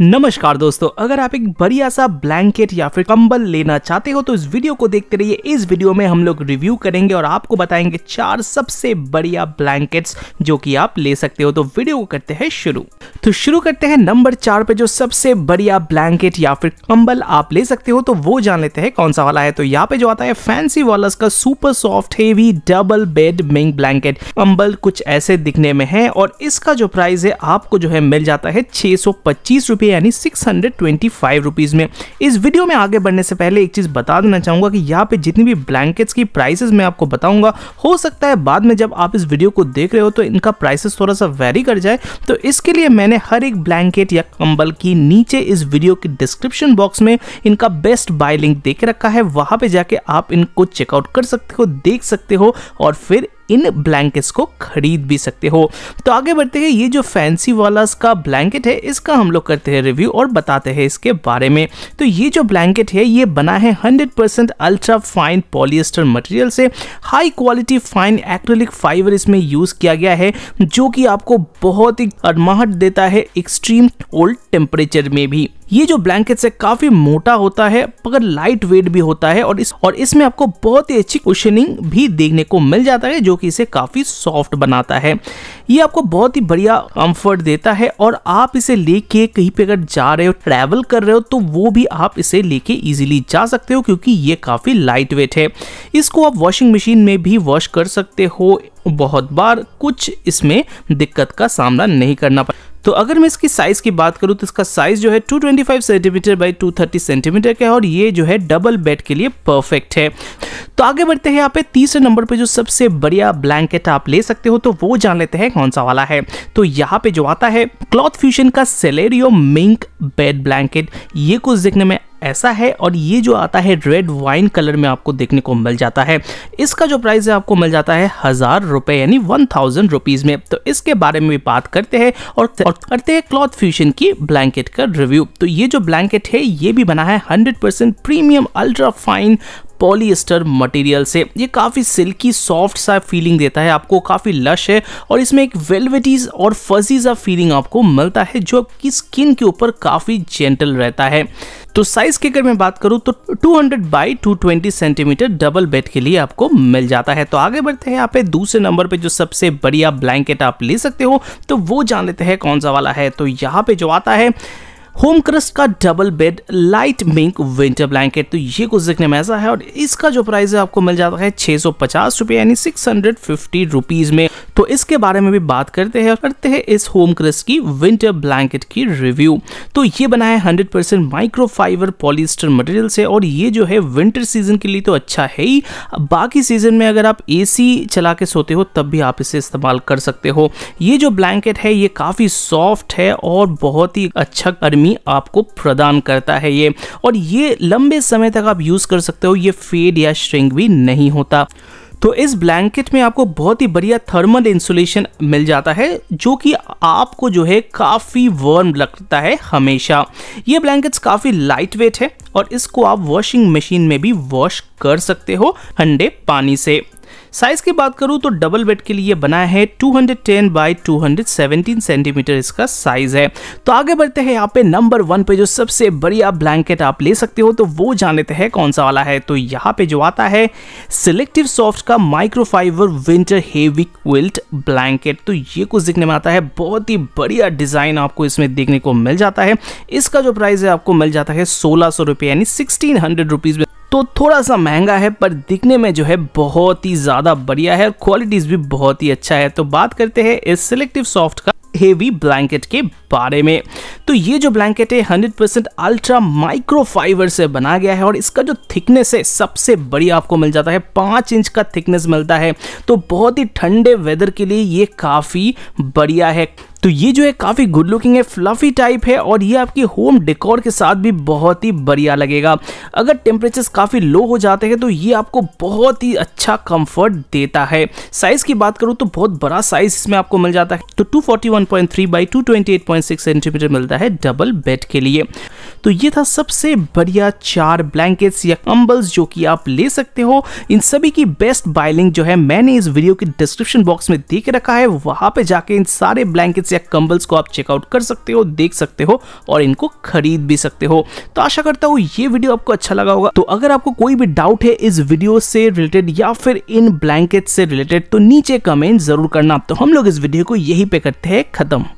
नमस्कार दोस्तों अगर आप एक बढ़िया सा ब्लैंकेट या फिर कंबल लेना चाहते हो तो इस वीडियो को देखते रहिए इस वीडियो में हम लोग रिव्यू करेंगे और आपको बताएंगे चार सबसे बढ़िया ब्लैंकेट्स जो कि आप ले सकते हो तो वीडियो को करते हैं शुरू तो शुरू करते हैं नंबर चार पे जो सबसे बढ़िया ब्लैंकेट या फिर कंबल आप ले सकते हो तो वो जान लेते हैं कौन सा वाला है तो यहाँ पे जो आता है फैंसी वॉलर्स का super soft heavy double bed mink blanket कंबल कुछ ऐसे दिखने में है और इसका जो प्राइस है आपको जो है मिल जाता है छह सौ पच्चीस पे यानी six hundred twenty five rupees में इस वीडियो में आगे बढ़ने से पहले एक चीज़ बता देना चाहूँगा कि यहाँ पे जितनी भी ब्लैंकेट्स की प्राइसेस मैं आपको बताऊँगा हो सकता है बाद में जब आप इस वीडियो को देख रहे हो तो इनका प्राइसेस थोड़ा सा वेरी कर जाए तो इसके लिए मैंने हर एक ब्लैंकेट या कंबल की नीचे इस वीडियो की डिस्क्रिप्शन बॉक्स में इनका बेस्ट बाय लिंक दे रखा है वहाँ पर जाके आप इनको चेकआउट कर सकते हो देख सकते हो और फिर इन ब्लैंकेट्स को खरीद भी सकते हो तो आगे बढ़ते हैं ये जो फैंसी वालास का ब्लैंकेट है इसका हम लोग करते हैं रिव्यू और बताते हैं इसके बारे में तो ये जो ब्लैंकेट है ये बना है 100% अल्ट्रा फाइन पॉलिएस्टर मटेरियल से high quality fine acrylic fibre इसमें यूज़ किया गया है जो कि आपको बहुत ही अरमाहट देता है एक्सट्रीम ओल्ड टेम्परेचर में भी ये जो ब्लैंकेट है काफी मोटा होता है मगर लाइट वेट भी होता है और इस और इसमें आपको बहुत ही अच्छी कुशनिंग भी देखने को मिल जाता है जो कि इसे काफी सॉफ्ट बनाता है ये आपको बहुत ही बढ़िया कंफर्ट देता है और आप इसे लेके कहीं पे अगर जा रहे हो ट्रैवल कर रहे हो तो वो भी आप इसे लेके इजीली जा सकते हो क्योंकि ये काफी लाइट वेट है इसको आप वॉशिंग मशीन में भी वॉश कर सकते हो बहुत बार कुछ इसमें दिक्कत का सामना नहीं करना पड़ता तो अगर मैं इसकी साइज़ की बात करूं तो इसका साइज़ जो है 225 सेंटीमीटर बाई 230 सेंटीमीटर का है और ये जो है डबल बेड के लिए परफेक्ट है तो आगे बढ़ते हैं यहाँ पे तीसरे नंबर पे जो सबसे बढ़िया ब्लैंकेट आप ले सकते हो तो वो जान लेते हैं कौन सा वाला है तो यहाँ पे जो आता है क्लॉथ फ्यूशन का सेलेरियो मिंक बेड ब्लैंकेट ये कुछ देखने में ऐसा है और ये जो आता है रेड वाइन कलर में आपको देखने को मिल जाता है इसका जो प्राइस है आपको मिल जाता है हज़ार रुपए यानी वन थाउजेंड रुपीज़ में तो इसके बारे में भी बात करते हैं और, और करते हैं क्लॉथ फ्यूशन की ब्लैंकेट का रिव्यू तो ये जो ब्लैंकेट है ये भी बना है hundred percent premium ultra fine polyester material से ये काफ़ी सिल्की सॉफ्ट सा फीलिंग देता है आपको काफ़ी लश है और इसमें एक वेलवेटीज और फजी सा फीलिंग आपको मिलता है जो आपकी स्किन के ऊपर काफ़ी जेंटल रहता है तो साइज की अगर मैं बात करूं तो 200 बाई 220 सेंटीमीटर डबल बेड के लिए आपको मिल जाता है तो आगे बढ़ते हैं यहाँ पे दूसरे नंबर पे जो सबसे बढ़िया ब्लैंकेट आप ले सकते हो तो वो जान लेते हैं कौन सा वाला है तो यहाँ पे जो आता है होम क्रस्ट का double bed light mink winter blanket तो ये कुछ देखने में ऐसा है और इसका जो प्राइस है आपको मिल जाता है छह सौ पचास रुपए यानी सिक्स हंड्रेड फिफ्टी रुपीज़ में तो इसके बारे में भी बात करते हैं करते हैं इस होम क्रस्ट की विंटर ब्लैंकेट की रिव्यू तो ये बना है hundred percent microfibre polyester material से और ये जो है विंटर सीजन के लिए तो अच्छा है ही बाकी सीजन में अगर आप सी चला के सोते हो तब भी आप इसे इस्तेमाल कर सकते हो ये जो ब्लैंकेट है ये काफ़ी सॉफ्ट है और बहुत ही अच्छा गर्मी रोशनी आपको प्रदान करता है ये और ये लंबे समय तक आप यूज़ कर सकते हो ये फेड या श्रिंग भी नहीं होता तो इस ब्लैंकेट में आपको बहुत ही बढ़िया थर्मल इंसुलेशन मिल जाता है जो कि आपको जो है काफ़ी वर्म लगता है हमेशा ये ब्लैंकेट्स काफ़ी लाइट वेट है और इसको आप वॉशिंग मशीन में भी वॉश कर सकते हो ठंडे पानी से साइज की बात करूं तो डबल बेड के लिए बना है 210 hundred ten by two centimetre इसका साइज है तो आगे बढ़ते हैं यहाँ पे नंबर वन पे जो सबसे बढ़िया ब्लैंकेट आप ले सकते हो तो वो जान लेते हैं कौन सा वाला है तो यहाँ पे जो आता है सिलेक्टिव सॉफ्ट का microfibre winter heavy quilt blanket तो ये कुछ दिखने में आता है बहुत ही बढ़िया डिजाइन आपको इसमें देखने को मिल जाता है इसका जो प्राइस है आपको मिल जाता है सोलह सौ यानी सिक्सटीन हंड्रेड रुपीज़ में तो थोड़ा सा महंगा है पर दिखने में जो है बहुत ही ज़्यादा बढ़िया है और क्वालिटीज़ भी बहुत ही अच्छा है तो बात करते हैं इस सिलेक्टिव सॉफ्ट का हेवी ब्लैंकेट के बारे में तो ये जो ब्लैंकेट है 100% परसेंट अल्ट्रा माइक्रो फाइबर से बना गया है और इसका जो थिकनेस है सबसे बढ़िया आपको मिल जाता है पाँच इंच का थिकनेस मिलता है तो बहुत ही ठंडे वेदर के लिए ये काफ़ी बढ़िया है तो ये जो है काफ़ी गुड लुकिंग है फ्लफी टाइप है और ये आपकी होम डेकोर के साथ भी बहुत ही बढ़िया लगेगा अगर टेम्परेचर काफ़ी लो हो जाते हैं तो ये आपको बहुत ही अच्छा कंफर्ट देता है साइज़ की बात करूं तो बहुत बड़ा साइज़ इसमें आपको मिल जाता है तो 241.3 forty one point three by two centimetre मिलता है डबल बेड के लिए तो ये था सबसे बढ़िया चार ब्लैंकेट्स या कंबल्स जो कि आप ले सकते हो इन सभी की बेस्ट बाइलिंग जो है मैंने इस वीडियो के डिस्क्रिप्शन बॉक्स में देख रखा है वहां पर जाके इन सारे ब्लैंकेट्स जैकेट्स या कंबल्स को आप चेकआउट कर सकते हो देख सकते हो और इनको खरीद भी सकते हो तो आशा करता हूँ ये वीडियो आपको अच्छा लगा होगा तो अगर आपको कोई भी डाउट है इस वीडियो से रिलेटेड या फिर इन ब्लैंकेट से रिलेटेड तो नीचे कमेंट जरूर करना तो हम लोग इस वीडियो को यही पे करते हैं खत्म